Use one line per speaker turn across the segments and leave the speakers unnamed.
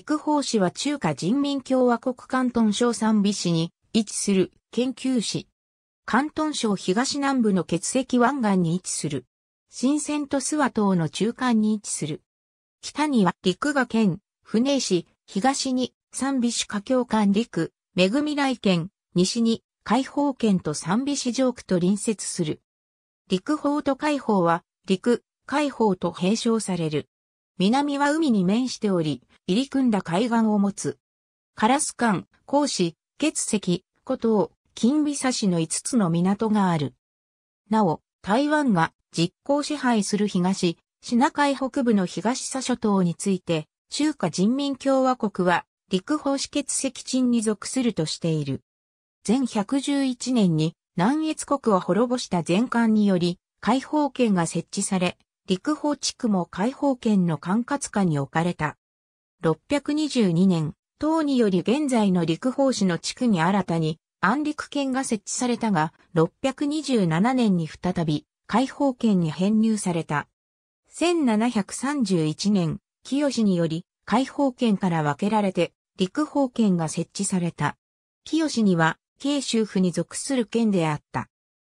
陸法市は中華人民共和国関東省三美市に位置する研究市。関東省東南部の血石湾岸に位置する。新鮮と諏訪島の中間に位置する。北には陸賀県、船市、東に三美市華境間陸、恵来県、西に海宝県と三美市上区と隣接する。陸法と海法は、陸、海法と併称される。南は海に面しており、入り組んだ海岸を持つ。カラス間、甲子、月石、古島、金美差しの5つの港がある。なお、台湾が実効支配する東、シナ海北部の東沙諸島について、中華人民共和国は陸法止欠石鎮に属するとしている。前111年に南越国を滅ぼした全艦により、解放権が設置され、陸宝地区も解放権の管轄下に置かれた。622年、唐により現在の陸宝市の地区に新たに安陸県が設置されたが、627年に再び解放権に編入された。1731年、清により解放権から分けられて陸宝権が設置された。清には慶州府に属する県であった。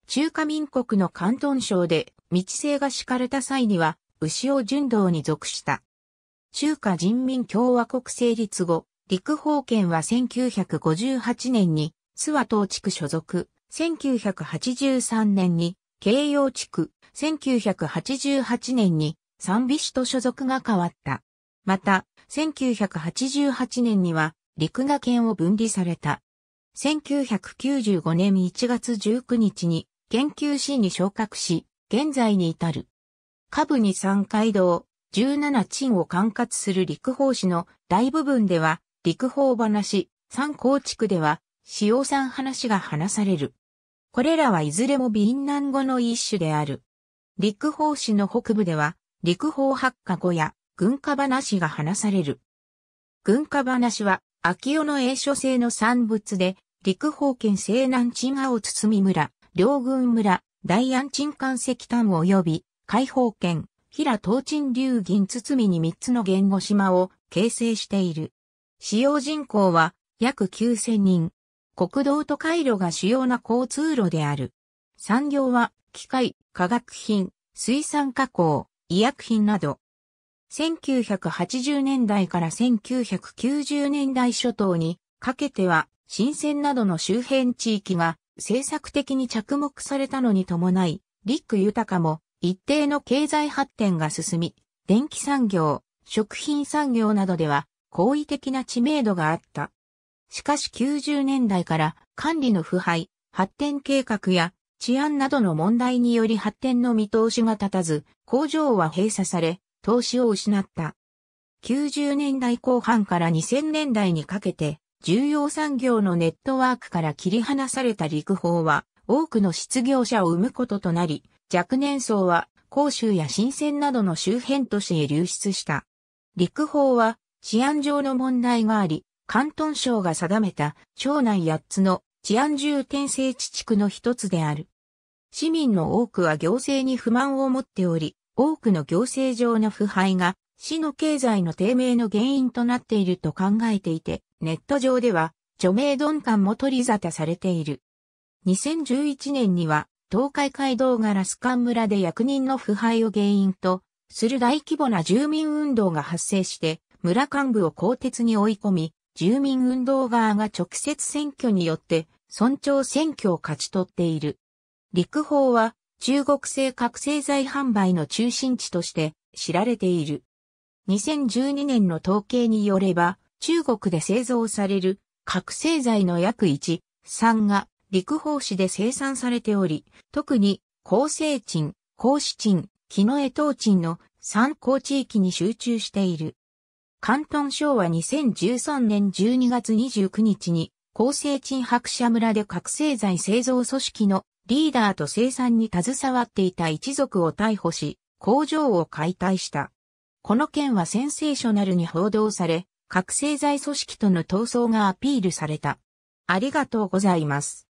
中華民国の関東省で道制が敷かれた際には、牛尾純道に属した。中華人民共和国成立後、陸方圏は1958年に、諏訪東地区所属、1983年に、慶応地区、1988年に、三美市と所属が変わった。また、1988年には、陸賀県を分離された。1995年1月19日に、研究士に昇格し、現在に至る。下部に三街道、十七鎮を管轄する陸宝市の大部分では、陸宝話、三高地区では、塩三産話が話される。これらはいずれも美南語の一種である。陸宝市の北部では、陸宝八家語や軍歌話が話される。軍歌話は、秋尾の栄所制の産物で、陸宝県西南鎮青包村、両軍村、大安鎮管石炭及び解放圏、平東鎮流銀包に3つの言語島を形成している。使用人口は約9000人。国道と回路が主要な交通路である。産業は機械、化学品、水産加工、医薬品など。1980年代から1990年代初頭にかけては、新鮮などの周辺地域が政策的に着目されたのに伴い、陸豊も一定の経済発展が進み、電気産業、食品産業などでは好意的な知名度があった。しかし90年代から管理の腐敗、発展計画や治安などの問題により発展の見通しが立たず、工場は閉鎖され、投資を失った。90年代後半から2000年代にかけて、重要産業のネットワークから切り離された陸法は、多くの失業者を生むこととなり、若年層は、広州や新鮮などの周辺都市へ流出した。陸法は、治安上の問題があり、関東省が定めた、町内八つの治安重点整地地区の一つである。市民の多くは行政に不満を持っており、多くの行政上の腐敗が市の経済の低迷の原因となっていると考えていて、ネット上では、著名鈍感も取り沙汰されている。2011年には、東海街道ガラスカン村で役人の腐敗を原因とする大規模な住民運動が発生して、村幹部を更迭に追い込み、住民運動側が直接選挙によって、村長選挙を勝ち取っている。陸法は中国製覚醒剤販売の中心地として知られている。2012年の統計によれば、中国で製造される覚醒剤の約1、3が陸宝市で生産されており、特に、高精鎮、高死鎮、木の江東鎮の3。高地域に集中している。関東省は2013年12月29日に、高精鎮白社村で覚醒剤製造組織のリーダーと生産に携わっていた一族を逮捕し、工場を解体した。この件はセンセーショナルに報道され、覚醒剤組織との闘争がアピールされた。ありがとうございます。